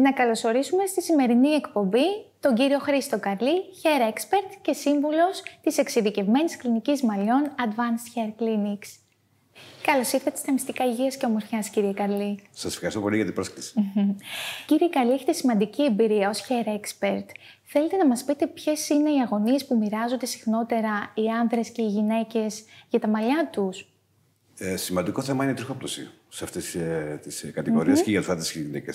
να καλωσορίσουμε στη σημερινή εκπομπή τον κύριο Χρήστο Καρλή, Hair Expert και σύμβουλος της εξειδικευμένης κλινικής μαλλιών Advanced Hair Clinics. Καλώς ήρθατε στα μυστικά υγείας και ομορφιάς, κύριε Καλή. Σας ευχαριστώ πολύ για την πρόσκληση. κύριε Καλή, έχετε σημαντική εμπειρία ως hair expert. Θέλετε να μας πείτε ποιες είναι οι αγωνίες που μοιράζονται συχνότερα οι άνδρες και οι γυναίκες για τα μαλλιά τους. Ε, σημαντικό θέμα είναι η τριχόπτωση σε αυτές ε, τις ε, κατηγορίες και για τους άντρες γυναίκε.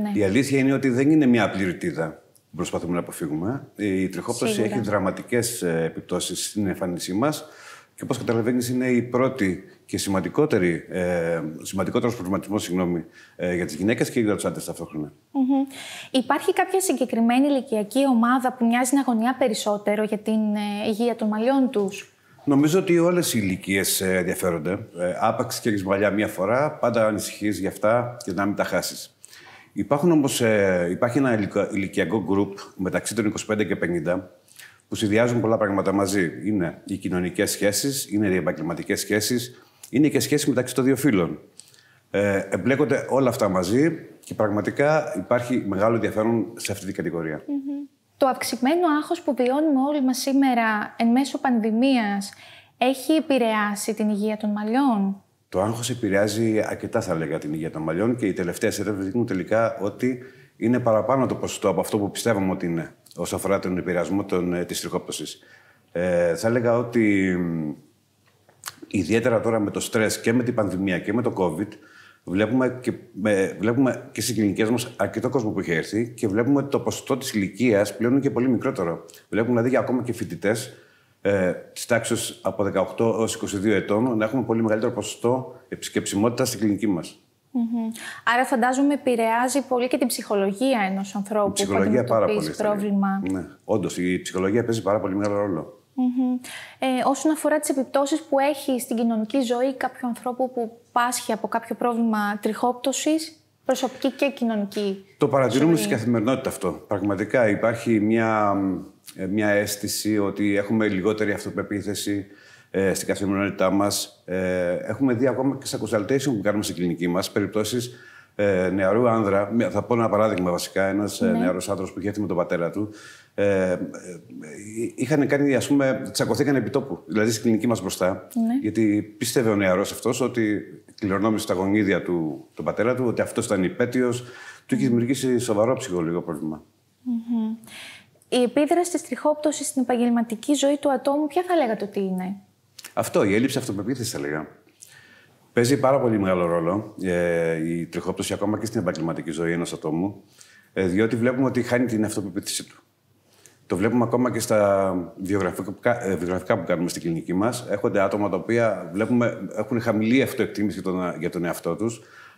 Ναι. Η αλήθεια είναι ότι δεν είναι μια απλή ρητίδα που προσπαθούμε να αποφύγουμε. Η τριχόπτωση έχει δραματικές ε, επιπτώσεις στην εμφάνισή μας και όπως καταλαβαίνεις, είναι η πρώτη και σημαντικότερη, ε, σημαντικότερος προβληματισμός ε, για τις γυναίκες και για τους αντρε ταυτοχρονα ταυτόχρονα. Mm-hmm. Υπάρχει κάποια συγκεκριμένη ηλικιακή ομάδα που μοιάζει να αγωνιά περισσότερο για την ε, υγεία των μαλλιών τους. Νομίζω ότι όλες οι ηλικίες ε, ενδιαφέρονται. Ε, άπαξ και έχεις μαλλιά μία φορά, πάντα ανησυχείς για αυτά και να μην τα χάσεις. Υπάρχουν όμως, ε, υπάρχει ένα ηλικιακό γκρουπ μεταξύ των 25 και 50 που συνδυάζουν πολλά πράγματα μαζί. Είναι οι κοινωνικές σχέσεις, είναι οι επαγγελματικές σχέσεις, είναι και σχέσεις μεταξύ των δύο φύλων. Ε, εμπλέκονται όλα αυτά μαζί και πραγματικά υπάρχει μεγάλο ενδιαφέρον σε αυτή την κατηγορια mm-hmm. Το αυξημένο άγχος που βιώνουμε όλοι μας σήμερα εν μέσω πανδημίας έχει επηρεάσει την υγεία των μαλλιών. Το άγχος επηρεάζει αρκετά, θα λέγα, την υγεία των μαλλιών και οι τελευταίες έρευνες δείχνουν τελικά ότι είναι παραπάνω το ποσοστό από αυτό που πιστεύαμε ότι είναι όσον αφορά τον επηρεασμό ε, της τριχόπτωσης. τριχόπτωσης. Ε, θα έλεγα ότι ιδιαίτερα τώρα με το στρες και με την πανδημία και με το COVID, βλέπουμε και, με, βλέπουμε και στις κλινικές μας αρκετό κόσμο που έχει έρθει και βλέπουμε ότι το ποσοστό της ηλικίας πλέον είναι και πολύ μικρότερο. Βλέπουμε δηλαδή ακόμα και φοιτητές ε, της τάξης από 18 έως 22 ετών να έχουμε πολύ μεγαλύτερο ποσοστό επισκεψιμότητας στην κλινική μας. mm Άρα φαντάζομαι επηρεάζει πολύ και την ψυχολογία ενός ανθρώπου η ψυχολογία πρόβλημα. Ναι. Όντως, η ψυχολογία παίζει πάρα πολύ μεγάλο ρόλο. Ε, όσον αφορά τις επιπτώσεις που έχει στην κοινωνική ζωή κάποιου ανθρώπου που πάσχει από κάποιο πρόβλημα τριχόπτωσης, προσωπική και κοινωνική. Το παρατηρούμε στην καθημερινότητα αυτό. Πραγματικά υπάρχει μια ε, μια αίσθηση ότι έχουμε λιγότερη αυτοπεποίθηση ε, στην καθημερινότητά μας. Ε, έχουμε δει ακόμα και στα consultation που κάνουμε στην κλινική μας περιπτώσεις ε, νεαρού άνδρα. Θα πω ένα παράδειγμα βασικά. Ένας ε, ναι. νεαρός άνδρα που είχε έρθει με τον πατέρα του. Ε, ε είχαν κάνει, πούμε, τσακωθήκαν επί Δηλαδή στην κλινική μας μπροστά. Ναι. Γιατί πίστευε ο νεαρός αυτός ότι κληρονόμησε τα γονίδια του τον πατέρα του, ότι αυτός ήταν υπέτειος. Του είχε δημιουργήσει σοβαρό ψυχολογικό η επίδραση της τριχόπτωσης στην επαγγελματική ζωή του ατόμου, ποια θα λέγατε ότι είναι. Αυτό, η έλλειψη αυτοπεποίθησης θα λέγα. Παίζει πάρα πολύ μεγάλο ρόλο ε, η τριχόπτωση ακόμα και στην επαγγελματική ζωή ενός ατόμου, ε, διότι βλέπουμε ότι χάνει την αυτοπεποίθησή του. Το βλέπουμε ακόμα και στα βιογραφικά, ε, που κάνουμε στην κλινική μας. Έχονται άτομα τα οποία βλέπουμε, έχουν χαμηλή αυτοεκτίμηση για τον εαυτό τους,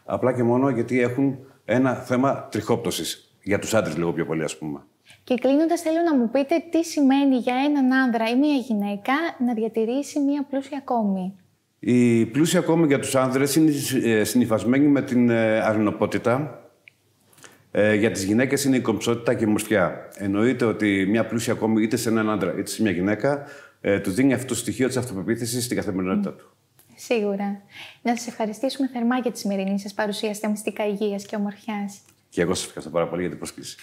απλά και μόνο γιατί έχουν ένα θέμα τριχόπτωσης. Για τους άντρες, λίγο πιο πολύ, ας πούμε. Και κλείνοντας θέλω να μου πείτε τι σημαίνει για έναν άνδρα ή μια γυναίκα να διατηρήσει μια πλούσια κόμη. Η πλούσια κόμη για τους άνδρες είναι ε, συνυφασμένη με την ε, αρνοπότητα. Ε, για τις γυναίκες είναι η κομψότητα και η μορφιά. Εννοείται ότι μια πλούσια κόμη είτε σε έναν άνδρα είτε σε μια γυναίκα ε, του δίνει αυτό το στοιχείο της αυτοπεποίθησης στην καθημερινότητα του. Σίγουρα. Να σας ευχαριστήσουμε θερμά για τη σημερινή σας παρουσία στα μυστικά υγείας και ομορφιάς. Και εγώ σας ευχαριστώ πάρα πολύ για την προσκλήση.